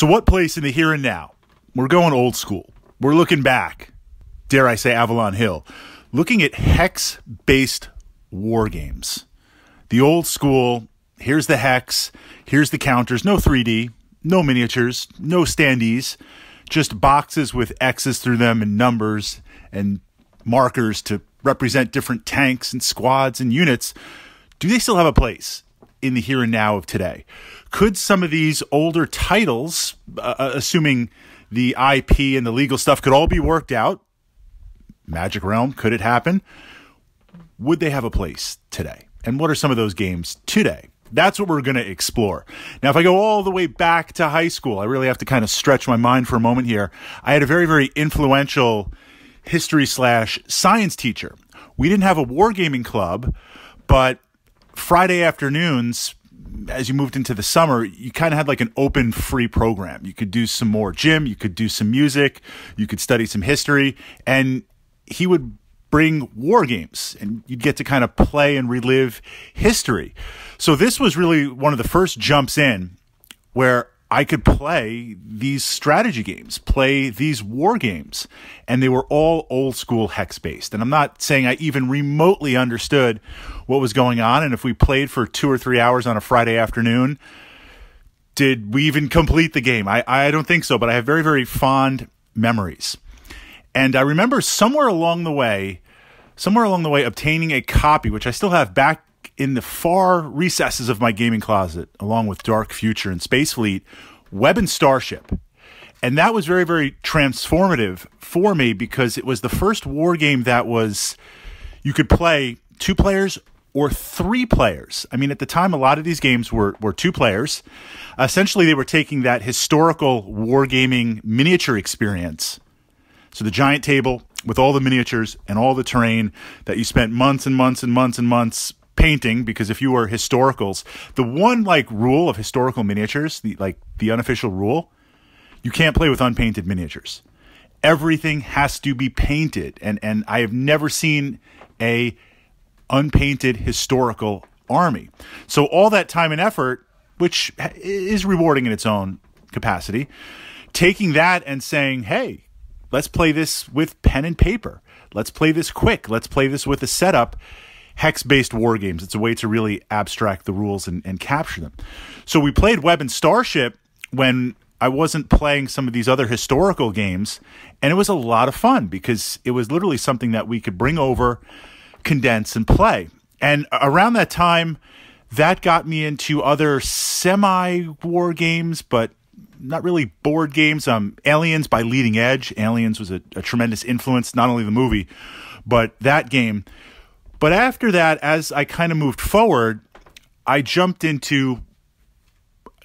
So, what place in the here and now? We're going old school. We're looking back, dare I say, Avalon Hill, looking at hex based war games. The old school, here's the hex, here's the counters, no 3D, no miniatures, no standees, just boxes with X's through them and numbers and markers to represent different tanks and squads and units. Do they still have a place? in the here and now of today. Could some of these older titles, uh, uh assuming the IP and the legal stuff could all be worked out, Magic Realm, could it happen? Would they have a place today? And what are some of those games today? That's what we're going to explore. Now, if I go all the way back to high school, I really have to kind of stretch my mind for a moment here. I had a very, very influential history slash science teacher. We didn't have a wargaming club, but Friday afternoons, as you moved into the summer, you kind of had like an open free program. You could do some more gym, you could do some music, you could study some history, and he would bring war games and you'd get to kind of play and relive history. So this was really one of the first jumps in where I could play these strategy games, play these war games, and they were all old school hex based. And I'm not saying I even remotely understood what was going on. And if we played for two or three hours on a Friday afternoon, did we even complete the game? I, I don't think so, but I have very, very fond memories. And I remember somewhere along the way, somewhere along the way, obtaining a copy, which I still have back in the far recesses of my gaming closet, along with Dark Future and Space Fleet, Web and Starship. And that was very, very transformative for me because it was the first war game that was you could play two players or three players. I mean, at the time, a lot of these games were, were two players. Essentially, they were taking that historical wargaming miniature experience. So the giant table with all the miniatures and all the terrain that you spent months and months and months and months painting because if you were historicals, the one like rule of historical miniatures, the like the unofficial rule, you can't play with unpainted miniatures. Everything has to be painted, and and I have never seen a unpainted historical army. So all that time and effort, which is rewarding in its own capacity, taking that and saying, hey, let's play this with pen and paper. Let's play this quick. Let's play this with a setup hex based war games. It's a way to really abstract the rules and, and capture them. So we played Web and Starship when I wasn't playing some of these other historical games. And it was a lot of fun because it was literally something that we could bring over, condense, and play. And around that time, that got me into other semi war games, but not really board games. Um, Aliens by Leading Edge. Aliens was a, a tremendous influence, not only the movie, but that game. But after that, as I kind of moved forward, I jumped into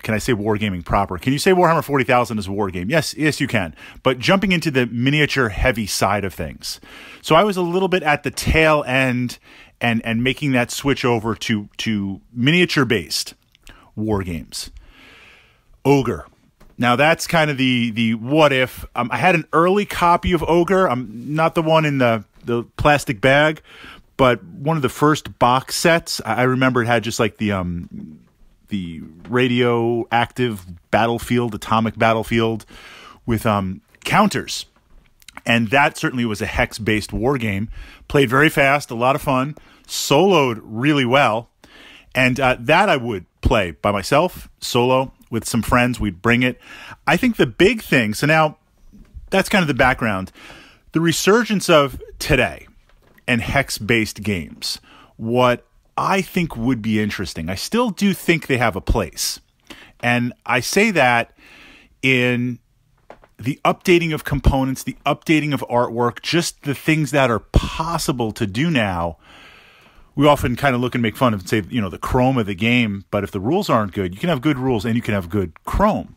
can I say wargaming proper? Can you say Warhammer 40,000 is a war game? Yes, yes, you can. But jumping into the miniature heavy side of things. So I was a little bit at the tail end and, and making that switch over to, to miniature based war games. Ogre. Now that's kind of the, the what if. Um, I had an early copy of Ogre. I'm not the one in the, the plastic bag, but one of the first box sets, I remember it had just like the um, the radioactive battlefield, atomic battlefield, with um, counters, and that certainly was a hex based war game. Played very fast, a lot of fun, soloed really well, and uh, that I would play by myself solo with some friends. We'd bring it. I think the big thing. So now that's kind of the background. The resurgence of today and hex based games. What I think would be interesting, I still do think they have a place. And I say that in the updating of components, the updating of artwork, just the things that are possible to do now. We often kind of look and make fun of, say, you know, the Chrome of the game, but if the rules aren't good, you can have good rules and you can have good Chrome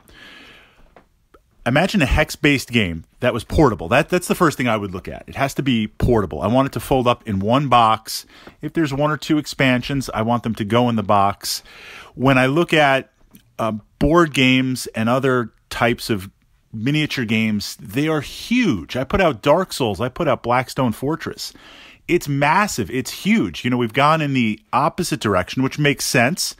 imagine a hex based game that was portable. That that's the first thing I would look at. It has to be portable. I want it to fold up in one box. If there's one or two expansions, I want them to go in the box. When I look at uh, board games and other types of miniature games, they are huge. I put out Dark Souls, I put out Blackstone Fortress. It's massive, it's huge. You know, we've gone in the opposite direction, which makes sense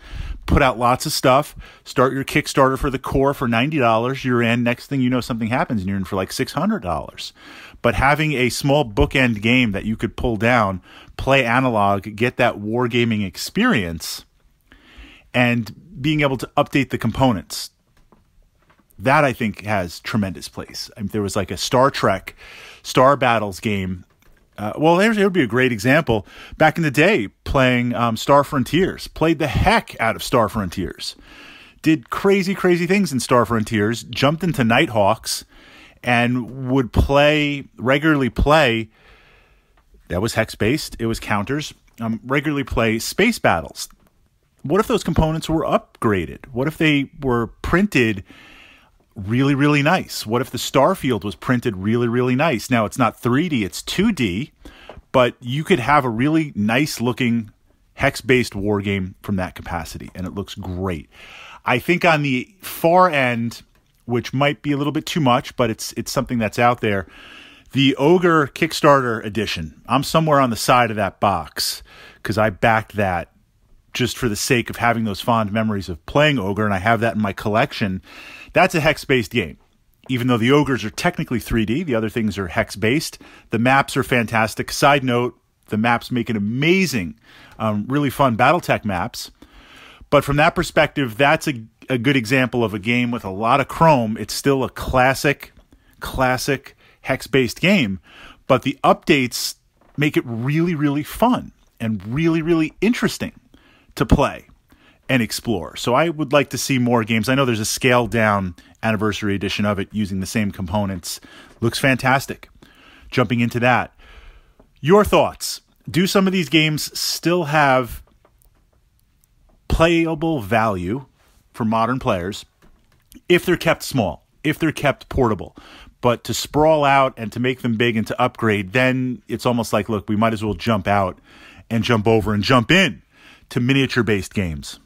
put out lots of stuff. Start your Kickstarter for the core for ninety dollars. You're in. Next thing you know, something happens, and you're in for like six hundred dollars. But having a small bookend game that you could pull down, play analog, get that wargaming experience, and being able to update the components. That I think has tremendous place. I mean, there was like a Star Trek, Star Battles game uh, well, it would be a great example. Back in the day, playing um, Star Frontiers, played the heck out of Star Frontiers, did crazy, crazy things in Star Frontiers, jumped into Nighthawks, and would play regularly play. That was hex based. It was counters. Um, regularly play space battles. What if those components were upgraded? What if they were printed really, really nice? What if the starfield was printed really, really nice? Now it's not 3D, it's 2D, but you could have a really nice looking hex based war game from that capacity, and it looks great. I think on the far end, which might be a little bit too much, but it's it's something that's out there. The Ogre Kickstarter edition. I'm somewhere on the side of that box because I backed that just for the sake of having those fond memories of playing Ogre, and I have that in my collection, that's a hex based game. Even though the ogres are technically 3D, the other things are hex based. The maps are fantastic. Side note, the maps make an amazing, um, really fun Battletech maps. But from that perspective, that's a, a good example of a game with a lot of chrome. It's still a classic, classic hex based game, but the updates make it really, really fun and really, really interesting to play and explore. So I would like to see more games. I know there's a scaled down anniversary edition of it using the same components. Looks fantastic. Jumping into that. Your thoughts. Do some of these games still have playable value for modern players if they're kept small, if they're kept portable? But to sprawl out and to make them big and to upgrade, then it's almost like, look, we might as well jump out and jump over and jump in to miniature based games.